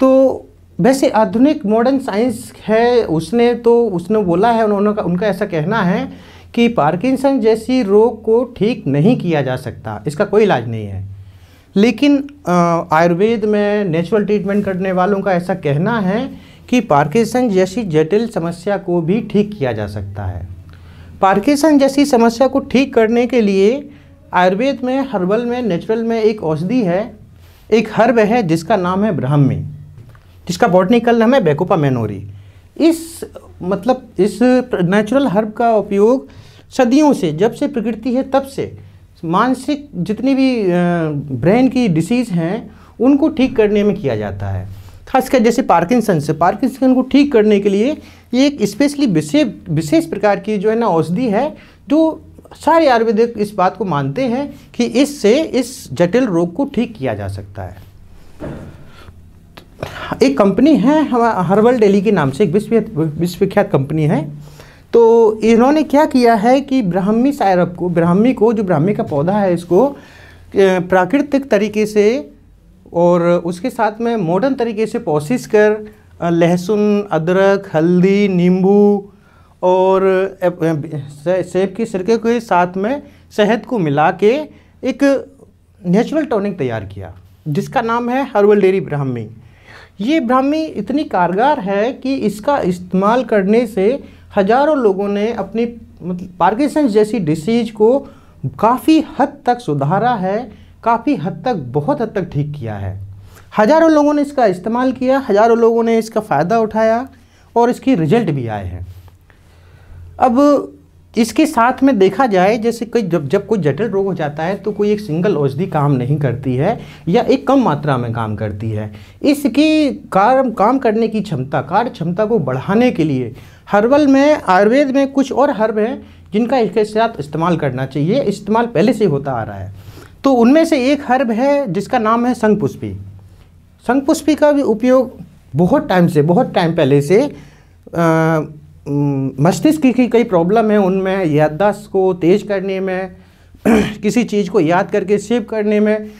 तो वैसे आधुनिक मॉडर्न साइंस है उसने तो उसने बोला है उन्होंने उनका ऐसा कहना है कि पार्किंसन जैसी रोग को ठीक नहीं किया जा सकता इसका कोई इलाज नहीं है लेकिन आयुर्वेद में नेचुरल ट्रीटमेंट करने वालों का ऐसा कहना है कि पार्किंसन जैसी जटिल समस्या को भी ठीक किया जा सकता है पार्किंसन जैसी समस्या को ठीक करने के लिए आयुर्वेद में हर्बल में नेचुरल में एक औषधि है एक हर्ब है जिसका नाम है ब्राह्मी जिसका बॉटनिकल नाम है बेकोपा मेनोरी इस मतलब इस नेचुरल हर्ब का उपयोग सदियों से जब से प्रकृति है तब से मानसिक जितनी भी ब्रेन की डिसीज़ हैं उनको ठीक करने में किया जाता है खासकर जैसे पार्किंसन से पार्किंसन को ठीक करने के लिए ये एक स्पेशली विशेष विशेष प्रकार की जो है ना औषधि है जो सारे आयुर्वेदिक इस बात को मानते हैं कि इससे इस जटिल रोग को ठीक किया जा सकता है एक कंपनी है हर्बल डेली के नाम से एक विश्व विश्वविख्यात कंपनी है तो इन्होंने क्या किया है कि ब्राह्मी सायरप को ब्राह्मी को जो ब्राह्मी का पौधा है इसको प्राकृतिक तरीके से और उसके साथ में मॉडर्न तरीके से प्रोसेस कर लहसुन अदरक हल्दी नींबू और सेब के सिरके के साथ में शहद को मिला के एक नेचुरल टॉनिक तैयार किया जिसका नाम है हर्बल डेरी ब्राह्मी ये ब्राह्मी इतनी कारगर है कि इसका इस्तेमाल करने से हजारों लोगों ने अपनी मतलब पार्किसंस जैसी डिसीज को काफ़ी हद तक सुधारा है काफ़ी हद तक बहुत हद तक ठीक किया है हजारों लोगों ने इसका इस्तेमाल किया हजारों लोगों ने इसका फ़ायदा उठाया और इसकी रिजल्ट भी आए हैं अब इसके साथ में देखा जाए जैसे कोई जब जब कोई जटिल रोग हो जाता है तो कोई एक सिंगल औषधि काम नहीं करती है या एक कम मात्रा में काम करती है इसकी कार्य काम करने की क्षमता कार्य क्षमता को बढ़ाने के लिए हर्बल में आयुर्वेद में कुछ और हर्ब हैं जिनका इसके साथ इस्तेमाल करना चाहिए इस्तेमाल पहले से होता आ रहा है तो उनमें से एक हर्ब है जिसका नाम है संगपुष्पी संगपुष्पी का भी उपयोग बहुत टाइम से बहुत टाइम पहले से आ, मस्तिष्क की कई प्रॉब्लम है उनमें याददाश्त को तेज करने में किसी चीज़ को याद करके सेव करने में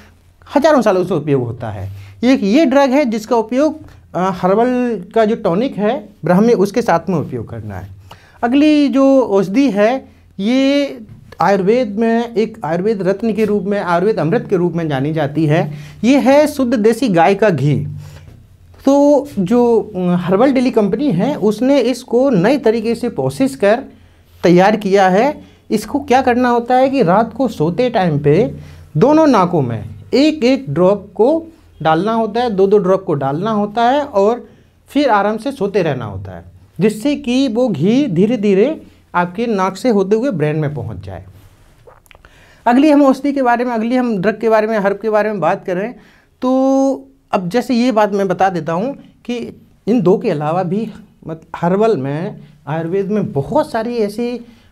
हजारों सालों से उपयोग होता है एक ये ड्रग है जिसका उपयोग हर्बल का जो टॉनिक है ब्रह्मी उसके साथ में उपयोग करना है अगली जो औषधि है ये आयुर्वेद में एक आयुर्वेद रत्न के रूप में आयुर्वेद अमृत के रूप में जानी जाती है ये है शुद्ध देसी गाय का घी तो जो हर्बल डेली कंपनी है उसने इसको नए तरीके से प्रोसेस कर तैयार किया है इसको क्या करना होता है कि रात को सोते टाइम पे दोनों नाकों में एक एक ड्रॉप को डालना होता है दो दो ड्रॉप को डालना होता है और फिर आराम से सोते रहना होता है जिससे कि वो घी धीरे धीरे आपके नाक से होते हुए ब्रेन में पहुंच जाए अगली हम औषधि के बारे में अगली हम ड्रग के बारे में हर्ब के बारे में बात करें तो अब जैसे ये बात मैं बता देता हूँ कि इन दो के अलावा भी मतलब हर्बल में आयुर्वेद में बहुत सारी ऐसी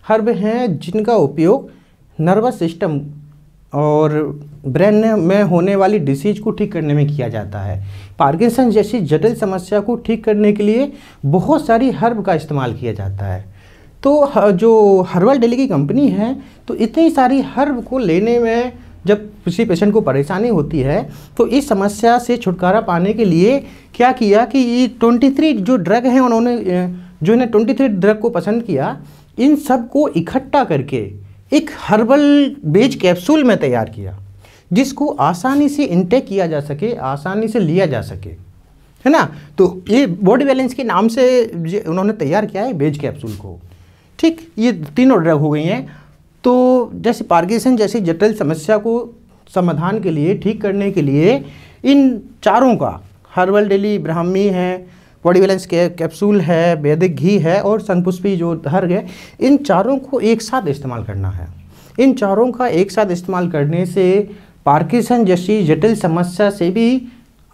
हर्ब हैं जिनका उपयोग नर्वस सिस्टम और ब्रेन में होने वाली डिसीज को ठीक करने में किया जाता है पार्किंसन जैसी जटिल समस्या को ठीक करने के लिए बहुत सारी हर्ब का इस्तेमाल किया जाता है तो जो हर्बल डेली की कंपनी है तो इतनी सारी हर्ब को लेने में जब किसी पेशेंट को परेशानी होती है तो इस समस्या से छुटकारा पाने के लिए क्या किया कि ये ट्वेंटी थ्री जो ड्रग हैं उन्होंने जो है ट्वेंटी थ्री ड्रग को पसंद किया इन सब को इकट्ठा करके एक हर्बल बेज कैप्सूल में तैयार किया जिसको आसानी से इंटेक किया जा सके आसानी से लिया जा सके है ना तो ये बॉडी बैलेंस के नाम से उन्होंने तैयार किया है बेज कैप्सूल को ठीक ये तीनों ड्रग हो गई हैं तो जैसे पार्किसन जैसी जटिल समस्या को समाधान के लिए ठीक करने के लिए इन चारों का हर्बल डेली ब्राह्मी है बॉडी बैलेंस के कैप्सूल है वैदिक घी है और संपुष्पी जो हर्ग है इन चारों को एक साथ इस्तेमाल करना है इन चारों का एक साथ इस्तेमाल करने से पार्किसन जैसी जटिल समस्या से भी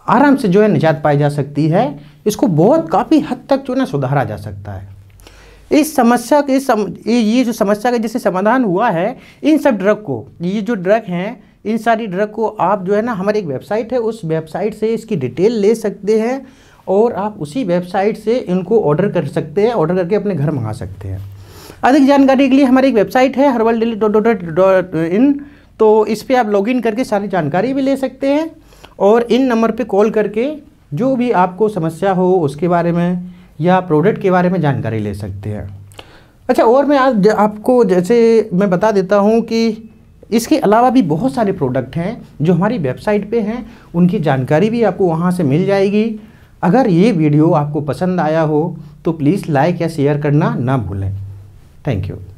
आराम से जो है निजात पाई जा सकती है इसको बहुत काफ़ी हद तक जो है ना सुधारा जा सकता है इस समस्या के सम, ये जो समस्या का जैसे समाधान हुआ है इन सब ड्रग को ये जो ड्रग हैं इन सारी ड्रग को आप जो है ना हमारी एक वेबसाइट है उस वेबसाइट से इसकी डिटेल ले सकते हैं और आप उसी वेबसाइट से इनको ऑर्डर कर सकते हैं ऑर्डर करके अपने घर मंगा सकते हैं अधिक जानकारी के लिए हमारी एक वेबसाइट है herbal daily dot dot in तो इस पर आप लॉगिन करके सारी जानकारी भी ले सकते हैं और इन नंबर पे कॉल करके जो भी आपको समस्या हो उसके बारे में या प्रोडक्ट के बारे में जानकारी ले सकते हैं अच्छा और मैं आज आपको जैसे मैं बता देता हूँ कि इसके अलावा भी बहुत सारे प्रोडक्ट हैं जो हमारी वेबसाइट पे हैं उनकी जानकारी भी आपको वहाँ से मिल जाएगी अगर ये वीडियो आपको पसंद आया हो तो प्लीज़ लाइक या शेयर करना ना भूलें थैंक यू